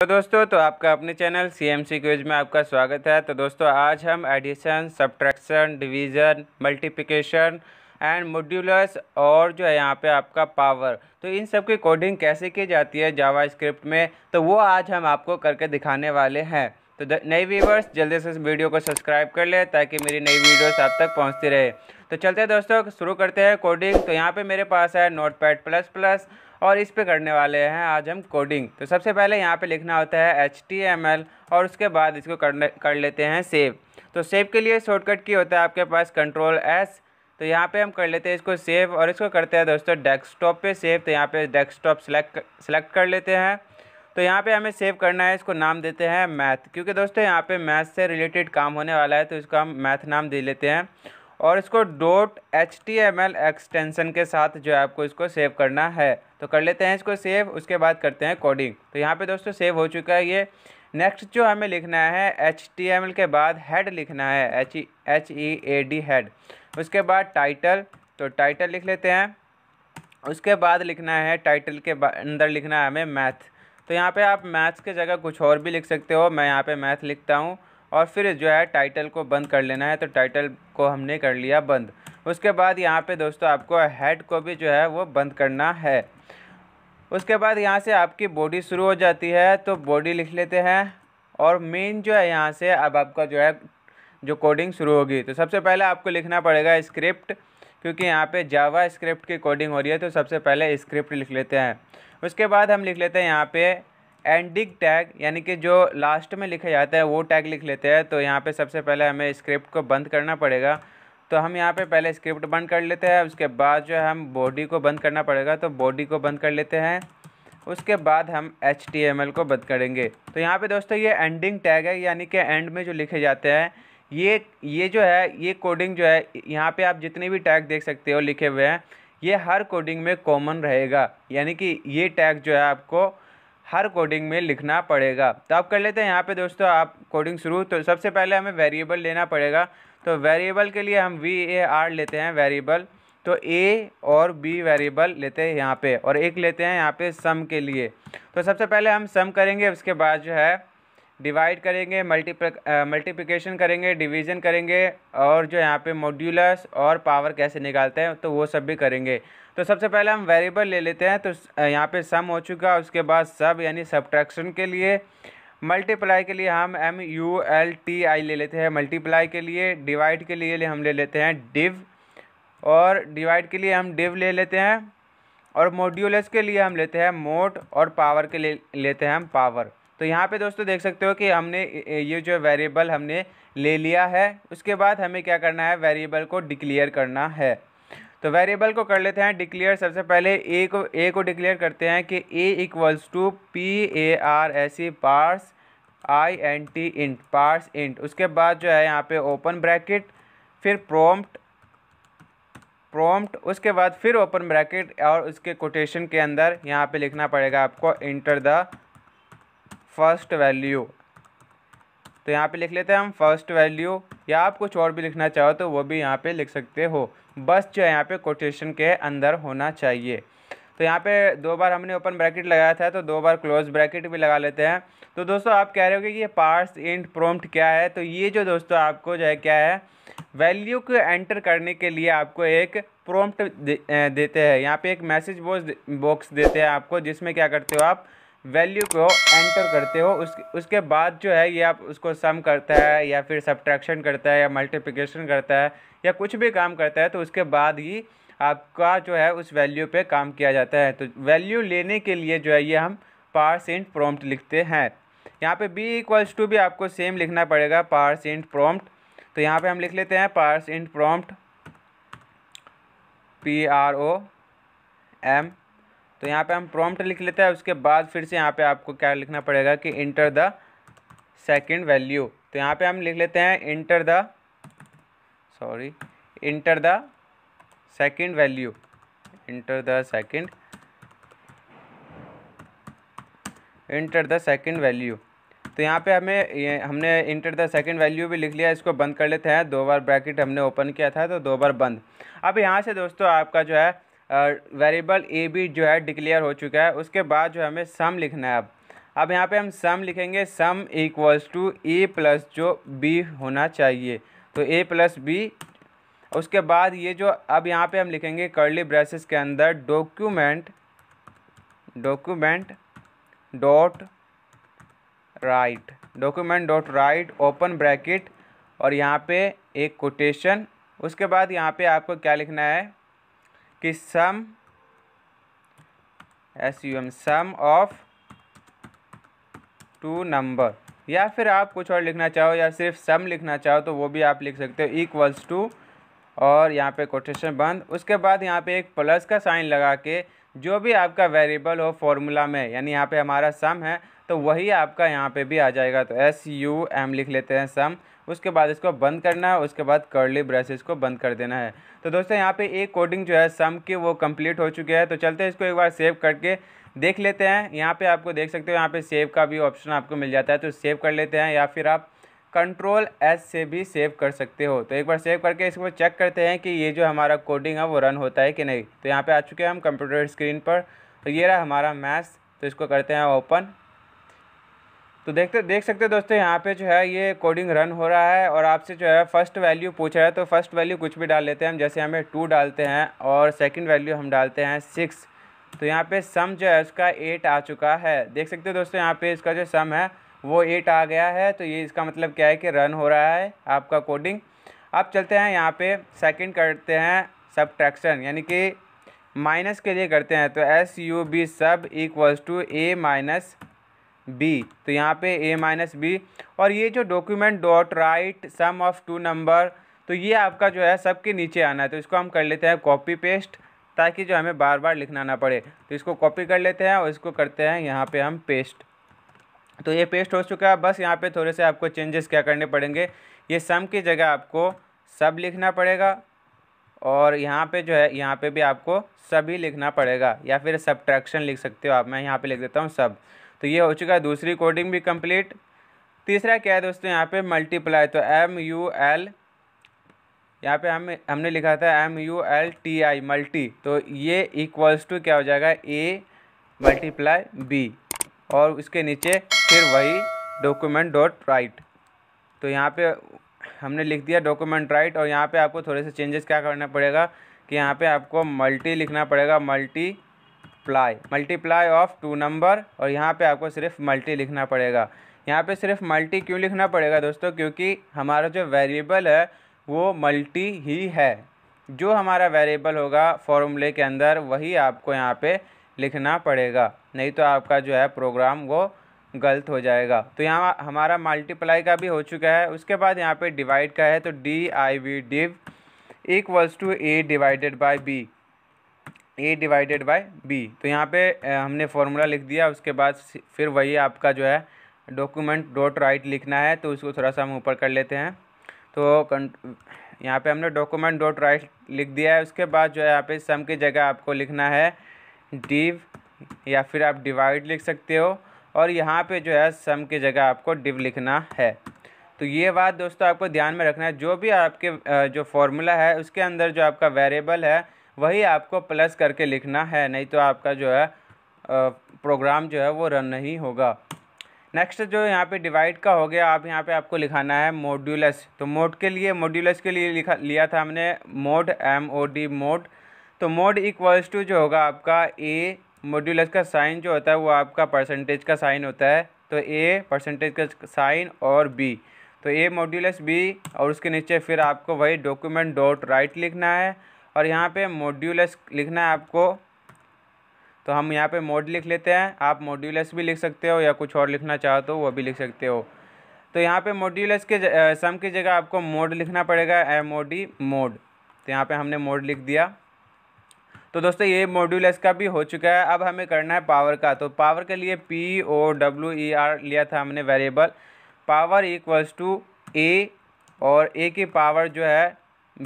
तो दोस्तों तो आपका अपने चैनल सी एम सी क्यूज में आपका स्वागत है तो दोस्तों आज हम addition subtraction division multiplication and modulus और जो है यहाँ पे आपका पावर तो इन सब की कोडिंग कैसे की जाती है जावा स्क्रिप्ट में तो वो आज हम आपको करके दिखाने वाले हैं तो नए व्यूवर्स जल्दी से इस वीडियो को सब्सक्राइब कर ले ताकि मेरी नई वीडियोस आप तक पहुंचती रहे तो चलते हैं दोस्तों शुरू करते हैं कोडिंग तो यहाँ पे मेरे पास है नोट पैड प्लस प्लस और इस पे करने वाले हैं आज हम कोडिंग तो सबसे पहले यहाँ पे लिखना होता है एच टी एम एल और उसके बाद इसको करने कर लेते हैं सेव तो सेव के लिए शॉर्टकट की होता है आपके पास कंट्रोल एस तो यहाँ पे हम कर लेते हैं इसको सेव और इसको करते हैं दोस्तों डेस्कटॉप पे सेव तो यहाँ पे डेस्कटॉप सेलेक्ट सेलेक्ट कर लेते हैं तो यहाँ पे हमें सेव करना है इसको नाम देते हैं मैथ क्योंकि दोस्तों यहाँ पे मैथ से रिलेटेड काम होने वाला है तो इसको हम मैथ नाम दे लेते हैं और इसको dot H T M L extension के साथ जो है आपको इसको सेव करना है तो कर लेते हैं इसको सेव उसके बाद करते हैं कोडिंग तो यहाँ पे दोस्तों सेव हो चुका है ये नेक्स्ट जो हमें लिखना है एच टी एम एल के बाद हेड लिखना है H H E A D head उसके बाद टाइटल तो टाइटल लिख लेते हैं उसके बाद लिखना है टाइटल के अंदर लिखना है हमें मैथ तो यहाँ पे आप मैथ्स के जगह कुछ और भी लिख सकते हो मैं यहाँ पे मैथ लिखता हूँ और फिर जो है टाइटल को बंद कर लेना है तो टाइटल को हमने कर लिया बंद उसके बाद यहाँ पे दोस्तों आपको हेड को भी जो है वो बंद करना है उसके बाद यहाँ से आपकी बॉडी शुरू हो जाती है तो बॉडी लिख लेते हैं और मेन जो है यहाँ से अब आपका जो है जो कोडिंग शुरू होगी तो सबसे पहले आपको लिखना पड़ेगा स्क्रिप्ट क्योंकि यहाँ पे जावा स्क्रिप्ट की कोडिंग हो रही है तो सबसे पहले स्क्रिप्ट लिख लेते हैं उसके बाद हम लिख लेते हैं यहाँ पे एंडिंग टैग यानी कि जो लास्ट में लिखा जाता है वो टैग लिख लेते हैं तो यहाँ पे सबसे पहले हमें स्क्रिप्ट को बंद करना पड़ेगा तो हम यहाँ पे पहले स्क्रिप्ट बंद कर लेते हैं उसके बाद जो है हम बॉडी को बंद करना पड़ेगा तो बॉडी को बंद कर लेते हैं उसके बाद हम एच को बंद करेंगे तो यहाँ पर दोस्तों ये एंडिंग टैग है यानी कि एंड में जो लिखे जाते हैं ये ये जो है ये कोडिंग जो है यहाँ पे आप जितने भी टैग देख सकते हो लिखे हुए हैं ये हर कोडिंग में कॉमन रहेगा यानी कि ये टैग जो है आपको हर कोडिंग में लिखना पड़ेगा तो आप कर लेते हैं यहाँ पे दोस्तों आप कोडिंग शुरू तो सबसे पहले हमें वेरिएबल लेना पड़ेगा तो वेरिएबल के लिए हम वी ए आर लेते हैं वेरिएबल तो ए और बी वेरिएबल लेते हैं यहाँ पे और एक लेते हैं यहाँ पे सम के लिए तो सबसे पहले हम सम करेंगे उसके बाद जो है डिवाइड करेंगे मल्टीप्ल मल्टीप्लिकेशन करेंगे डिवीजन करेंगे और जो यहाँ पे मॉड्यूलस और पावर कैसे निकालते हैं तो वो सब भी करेंगे तो सबसे पहले हम वेरिएबल ले लेते हैं तो यहाँ पे सम हो चुका उसके बाद सब यानी सब्ट्रैक्शन के लिए मल्टीप्लाई के लिए हम M U L T I ले लेते हैं मल्टीप्लाई के लिए डिवाइड के लिए हम ले लेते हैं डिव और डिवाइड के लिए हम डिव ले लेते हैं और मॉड्यूलस के लिए हम लेते हैं मोड और पावर के लिए लेते हैं हम पावर तो यहाँ पे दोस्तों देख सकते हो कि हमने ये जो वेरिएबल हमने ले लिया है उसके बाद हमें क्या करना है वेरिएबल को डिक्लेयर करना है तो वेरिएबल को कर लेते हैं डिक्लेयर सबसे पहले ए को ए को डिक्लेयर करते हैं कि A equals to P A R S E parse I N T int parse int उसके बाद जो है यहाँ पे ओपन ब्रैकेट फिर प्रॉम्प्ट प्रॉम्प्ट उसके बाद फिर ओपन ब्रैकेट और उसके कोटेशन के अंदर यहाँ पे लिखना पड़ेगा आपको इंटर द फर्स्ट वैल्यू तो यहाँ पे लिख लेते हैं हम फर्स्ट वैल्यू या आप कुछ और भी लिखना चाहो तो वो भी यहाँ पे लिख सकते हो बस जो है यहाँ पे कोटेशन के अंदर होना चाहिए तो यहाँ पे दो बार हमने ओपन ब्रैकेट लगाया था तो दो बार क्लोज ब्रैकेट भी लगा लेते हैं तो दोस्तों आप कह रहे हो कि ये पार्स इंट प्रोम्प्ट क्या है तो ये जो दोस्तों आपको जो है क्या है वैल्यू को एंटर करने के लिए आपको एक प्रोम्प्ट दे, देते हैं यहाँ पे एक मैसेज बॉक्स देते हैं आपको जिसमें क्या करते हो आप वैल्यू को एंटर करते हो उस उसके बाद जो है ये आप उसको सम करता है या फिर सब्ट्रैक्शन करता है या मल्टीप्लिकेशन करता है या कुछ भी काम करता है तो उसके बाद ही आपका जो है उस वैल्यू पे काम किया जाता है तो वैल्यू लेने के लिए जो है ये हम पार्स इंट प्रॉम्प्ट लिखते हैं यहाँ पे बी इक्वल्स टू भी आपको सेम लिखना पड़ेगा पार्स इंट प्रॉम्प्ट तो यहाँ पे हम लिख लेते हैं parse int prompt P R O M तो यहाँ पे हम प्रॉम्प्ट लिख लेते हैं उसके बाद फिर से यहाँ पे आपको क्या लिखना पड़ेगा कि इंटर द सेकंड वैल्यू तो यहाँ पे हम लिख लेते हैं enter the sorry enter the second value enter the second enter the second value तो यहाँ पे हमें हमने इंटर द सेकंड वैल्यू भी लिख लिया इसको बंद कर लेते हैं दो बार ब्रैकेट हमने ओपन किया था तो दो बार बंद अब यहाँ से दोस्तों आपका जो है वेरिएबल ए बी जो है डिक्लेयर हो चुका है उसके बाद जो हमें सम लिखना है अब अब यहाँ पे हम सम लिखेंगे sum equals to A plus जो बी होना चाहिए तो ए प्लस बी उसके बाद ये जो अब यहाँ पे हम लिखेंगे कर्ली ब्रेसेस के अंदर document document dot write document dot write open bracket और यहाँ पे एक कोटेशन उसके बाद यहाँ पे आपको क्या लिखना है कि sum S U M sum of two number या फिर आप कुछ और लिखना चाहो या सिर्फ सम लिखना चाहो तो वो भी आप लिख सकते हो इक्वल्स टू और यहाँ पे कोटेशन बंद उसके बाद यहाँ पे एक प्लस का साइन लगा के जो भी आपका वेरिएबल हो फॉर्मूला में यानी यहाँ पे हमारा सम है तो वही आपका यहाँ पे भी आ जाएगा तो एस यू एम लिख लेते हैं सम उसके बाद इसको बंद करना है उसके बाद कर्ली ब्रेसेस को बंद कर देना है तो दोस्तों यहाँ पे एक कोडिंग जो है सम की वो कंप्लीट हो चुकी है तो चलते हैं इसको एक बार सेव करके देख लेते हैं यहाँ पे आपको देख सकते हो यहाँ पे सेव का भी ऑप्शन आपको मिल जाता है तो सेव कर लेते हैं या फिर आप कंट्रोल एस से भी सेव कर सकते हो तो एक बार सेव करके इसको चेक करते हैं कि ये जो हमारा कोडिंग है वो रन होता है कि नहीं तो यहाँ पर आ चुके हैं हम कंप्यूटर स्क्रीन पर तो ये रहा हमारा मैथ्स तो इसको करते हैं ओपन तो देखते देख सकते हैं दोस्तों यहाँ पे जो है ये कोडिंग रन हो रहा है और आपसे जो है फर्स्ट वैल्यू पूछ रहा है तो फर्स्ट वैल्यू कुछ भी डाल लेते हैं हम जैसे हमें टू डालते हैं और सेकंड वैल्यू हम डालते हैं सिक्स तो यहाँ पे सम जो है उसका एट आ चुका है देख सकते हैं दोस्तों यहाँ पे इसका जो सम है वो एट आ गया है तो ये इसका मतलब क्या है कि रन हो रहा है आपका कोडिंग अब चलते हैं यहाँ पर सेकेंड करते हैं सब यानी कि माइनस के लिए करते हैं तो S U B sub equals to A minus B तो यहाँ पे ए माइनस बी और ये जो document dot write sum of two number तो ये आपका जो है सबके नीचे आना है तो इसको हम कर लेते हैं कॉपी पेस्ट ताकि जो हमें बार बार लिखना ना पड़े तो इसको कॉपी कर लेते हैं और इसको करते हैं यहाँ पे हम पेस्ट तो ये पेस्ट हो चुका है बस यहाँ पे थोड़े से आपको चेंजेस क्या करने पड़ेंगे ये सम की जगह आपको सब लिखना पड़ेगा और यहाँ पे जो है यहाँ पे भी आपको सभी लिखना पड़ेगा या फिर सब लिख सकते हो आप मैं यहाँ पे लिख देता हूँ सब तो ये हो चुका है दूसरी कोडिंग भी कंप्लीट तीसरा क्या है दोस्तों यहाँ पे मल्टीप्लाई तो एम यू एल यहाँ पे हम हमने लिखा था M U L T I multi तो ये इक्वल्स टू क्या हो जाएगा ए मल्टीप्लाई बी और उसके नीचे फिर वही डॉक्यूमेंट डॉट राइट तो यहाँ पे हमने लिख दिया डॉक्यूमेंट राइट और यहाँ पे आपको थोड़े से चेंजेस क्या करना पड़ेगा कि यहाँ पे आपको मल्टी लिखना पड़ेगा multiply multiply of two number और यहाँ पे आपको सिर्फ मल्टी लिखना पड़ेगा यहाँ पे सिर्फ मल्टी क्यों लिखना पड़ेगा दोस्तों क्योंकि हमारा जो वेरिएबल है वो मल्टी ही है जो हमारा वेरिएबल होगा फॉर्मूले के अंदर वही आपको यहाँ पे लिखना पड़ेगा नहीं तो आपका जो है प्रोग्राम वो गलत हो जाएगा तो यहाँ हमारा मल्टीप्लाई का भी हो चुका है उसके बाद यहाँ पे डिवाइड का है तो D I V div equals to A divided by B A divided by B तो यहाँ पे हमने फॉर्मूला लिख दिया उसके बाद फिर वही आपका जो है डॉक्यूमेंट डॉट राइट लिखना है तो उसको थोड़ा सा हम ऊपर कर लेते हैं तो यहाँ पे हमने डॉक्यूमेंट डॉट राइट लिख दिया है उसके बाद जो है यहाँ पे सम की जगह आपको लिखना है डिव या फिर आप डिवाइड लिख सकते हो और यहाँ पे जो है सम की जगह आपको डिव लिखना है तो ये बात दोस्तों आपको ध्यान में रखना है जो भी आपके जो फॉर्मूला है उसके अंदर जो आपका वेरिएबल है वही आपको प्लस करके लिखना है नहीं तो आपका जो है प्रोग्राम जो है वो रन नहीं होगा नेक्स्ट जो यहाँ पे डिवाइड का हो गया आप यहाँ पे आपको लिखाना है मोड्यूलस तो मोड के लिए मोड्यूलस के लिए लिखा लिया था हमने mod M O D mod तो मोड इक्वल्स टू जो होगा आपका ए मोड्यूलस का साइन जो होता है वो आपका परसेंटेज का साइन होता है तो ए परसेंटेज का साइन और बी तो ए मोड्यूलस बी और उसके नीचे फिर आपको वही डॉक्यूमेंट डॉट राइट लिखना है और यहाँ पे मोड्यूलस लिखना है आपको तो हम यहाँ पे मोड लिख लेते हैं आप मोड्यूलस भी लिख सकते हो या कुछ और लिखना चाहो तो वो भी लिख सकते हो तो यहाँ पे मोड्यूलस के सम की जगह आपको मोड लिखना पड़ेगा एम ओ डी मोड तो यहाँ पे हमने मोड लिख दिया तो दोस्तों ये मोड्यूलस का भी हो चुका है अब हमें करना है पावर का तो पावर के लिए P O W E R लिया था हमने variable power equals to A और ए की पावर जो है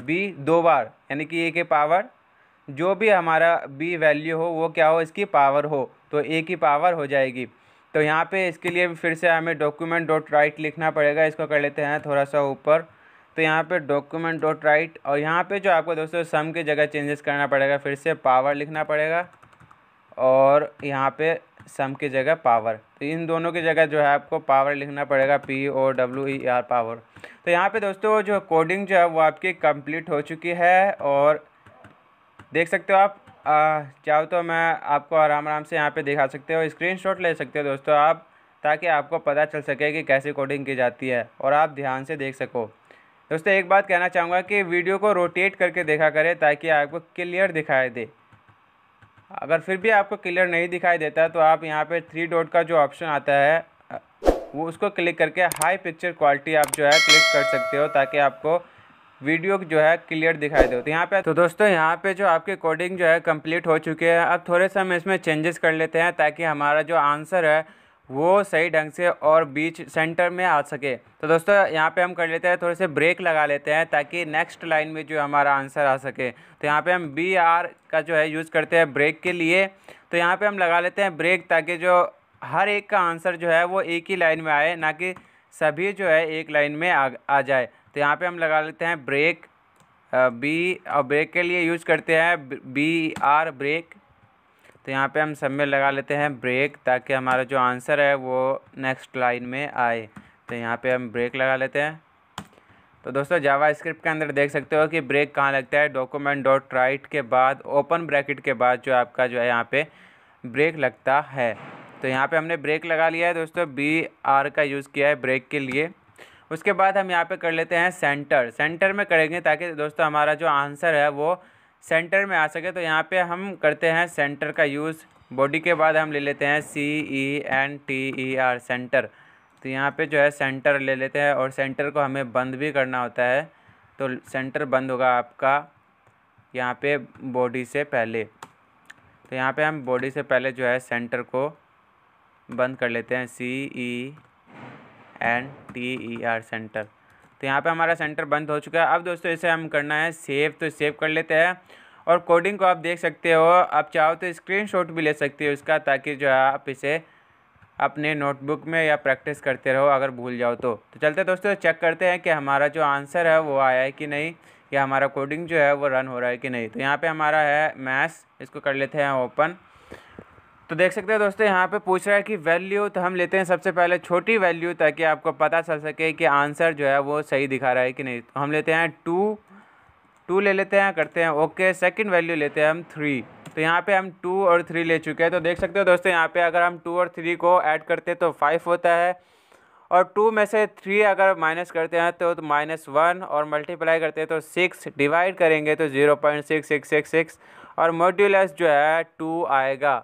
बी दो बार यानी कि ए के पावर जो भी हमारा बी वैल्यू हो वो क्या हो इसकी पावर हो तो ए की पावर हो जाएगी तो यहाँ पे इसके लिए भी फिर से हमें डॉक्यूमेंट डॉट राइट लिखना पड़ेगा इसको कर लेते हैं थोड़ा सा ऊपर तो यहाँ पे डॉक्यूमेंट डॉट राइट और यहाँ पे जो आपको दोस्तों सम के जगह चेंजेस करना पड़ेगा फिर से पावर लिखना पड़ेगा और यहाँ पे सम की जगह पावर तो इन दोनों की जगह जो है आपको पावर लिखना पड़ेगा P O W E R power तो यहाँ पे दोस्तों जो कोडिंग जो है वो आपकी कंप्लीट हो चुकी है और देख सकते हो आप चाहो तो मैं आपको आराम आराम से यहाँ पे दिखा सकते हो शॉट ले सकते हो दोस्तों आप ताकि आपको पता चल सके कि कैसे कोडिंग की जाती है और आप ध्यान से देख सको दोस्तों एक बात कहना चाहूँगा कि वीडियो को रोटेट करके देखा करें ताकि आपको क्लियर दिखाई दे अगर फिर भी आपको क्लियर नहीं दिखाई देता तो आप यहाँ पे थ्री डॉट का जो ऑप्शन आता है वो उसको क्लिक करके हाई पिक्चर क्वालिटी आप जो है क्लिक कर सकते हो ताकि आपको वीडियो जो है क्लियर दिखाई दे तो यहाँ पे तो दोस्तों यहाँ पे जो आपकी कोडिंग जो है कंप्लीट हो चुकी है अब थोड़े से हम इसमें चेंजेस कर लेते हैं ताकि हमारा जो आंसर है वो सही ढंग से और बीच सेंटर में आ सके तो दोस्तों यहाँ पे हम कर लेते हैं थोड़े से ब्रेक लगा लेते हैं ताकि नेक्स्ट लाइन में जो हमारा आंसर आ सके तो यहाँ पे हम बी आर का जो है यूज़ करते हैं ब्रेक के लिए तो यहाँ पे हम लगा लेते हैं ब्रेक ताकि जो हर एक का आंसर जो है वो एक ही लाइन में आए ना कि सभी जो है एक लाइन में आ, आ जाए तो यहाँ पर हम लगा लेते हैं ब्रेक बी और ब्रेक के लिए यूज़ करते हैं बी आर ब्रेक तो यहाँ पे हम सब में लगा लेते हैं ब्रेक ताकि हमारा जो आंसर है वो नेक्स्ट लाइन में आए तो यहाँ पे हम ब्रेक लगा लेते हैं तो दोस्तों जावा स्क्रिप्ट के अंदर देख सकते हो कि ब्रेक कहाँ लगता है डॉक्यूमेंट डॉट राइट के बाद ओपन ब्रैकेट के बाद जो आपका जो है यहाँ पे ब्रेक लगता है तो यहाँ पे हमने ब्रेक लगा लिया है दोस्तों बी आर का यूज़ किया है ब्रेक के लिए उसके बाद हम यहाँ पे कर लेते हैं सेंटर सेंटर में करेंगे ताकि दोस्तों हमारा जो आंसर है वो सेंटर में आ सके तो यहाँ पे हम करते हैं सेंटर का यूज़ बॉडी के बाद हम ले लेते हैं C E N T E R center तो यहाँ पे जो है सेंटर ले लेते हैं और सेंटर को हमें बंद भी करना होता है तो सेंटर बंद होगा आपका यहाँ पे बॉडी से पहले तो यहाँ पे हम बॉडी से पहले जो है सेंटर को बंद कर लेते हैं C E N T E R center तो यहाँ पे हमारा सेंटर बंद हो चुका है अब दोस्तों इसे हम करना है सेव तो सेव कर लेते हैं और कोडिंग को आप देख सकते हो आप चाहो तो स्क्रीनशॉट भी ले सकते हो इसका ताकि जो है आप इसे अपने नोटबुक में या प्रैक्टिस करते रहो अगर भूल जाओ तो तो चलते दोस्तों चेक करते हैं कि हमारा जो आंसर है वो आया है कि नहीं या हमारा कोडिंग जो है वो रन हो रहा है कि नहीं तो यहाँ पे हमारा है मैथ्स इसको कर लेते हैं ओपन तो देख सकते हैं दोस्तों यहाँ पे पूछ रहा है कि वैल्यू तो हम लेते हैं सबसे पहले छोटी वैल्यू ताकि आपको पता चल सके कि आंसर जो है वो सही दिखा रहा है कि नहीं तो हम लेते हैं टू टू ले लेते हैं करते हैं ओके सेकंड वैल्यू लेते हैं हम थ्री तो यहाँ पे हम टू और थ्री ले चुके हैं तो देख सकते हो दोस्तों यहाँ पर अगर हम टू और थ्री को ऐड करते तो फाइव होता है और टू में से थ्री अगर माइनस करते हैं तो माइनस वन और मल्टीप्लाई करते हैं तो सिक्स डिवाइड करेंगे तो zero point six six six six और मोड्यूलस जो है टू आएगा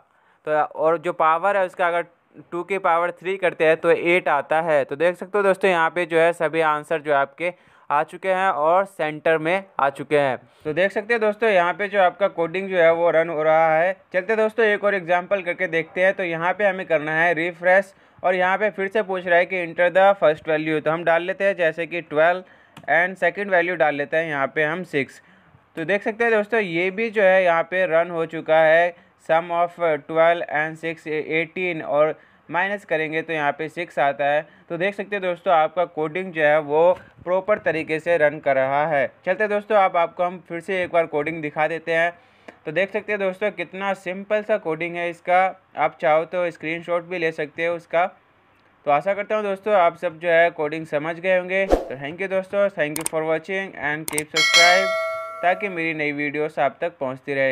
तो और जो पावर है उसका अगर टू की पावर थ्री करते हैं तो एट आता है तो देख सकते हो दोस्तों यहाँ पे जो है सभी आंसर जो है आपके आ चुके हैं और सेंटर में आ चुके हैं तो देख सकते हैं दोस्तों यहाँ पे जो आपका कोडिंग जो है वो रन हो रहा है चलते दोस्तों एक और एग्जाम्पल करके देखते हैं तो यहाँ पे हमें करना है रिफ्रेश और यहाँ पे फिर से पूछ रहा है कि इंटर द फर्स्ट वैल्यू तो हम डाल लेते हैं जैसे कि ट्वेल्व एंड सेकेंड वैल्यू डाल लेते हैं यहाँ पर हम सिक्स तो देख सकते हैं दोस्तों ये भी जो है यहाँ पर रन हो चुका है sum of twelve and six eighteen और माइनस करेंगे तो यहाँ पे सिक्स आता है तो देख सकते हैं दोस्तों आपका कोडिंग जो है वो प्रॉपर तरीके से रन कर रहा है चलते दोस्तों आप आपको हम फिर से एक बार कोडिंग दिखा देते हैं तो देख सकते हैं दोस्तों कितना सिंपल सा कोडिंग है इसका आप चाहो तो स्क्रीन भी ले सकते हो उसका तो आशा करता हूँ दोस्तों आप सब जो है कोडिंग समझ गए होंगे तो थैंक यू दोस्तों thank you for watching and keep subscribe ताकि मेरी नई वीडियोस आप तक पहुँचती रहे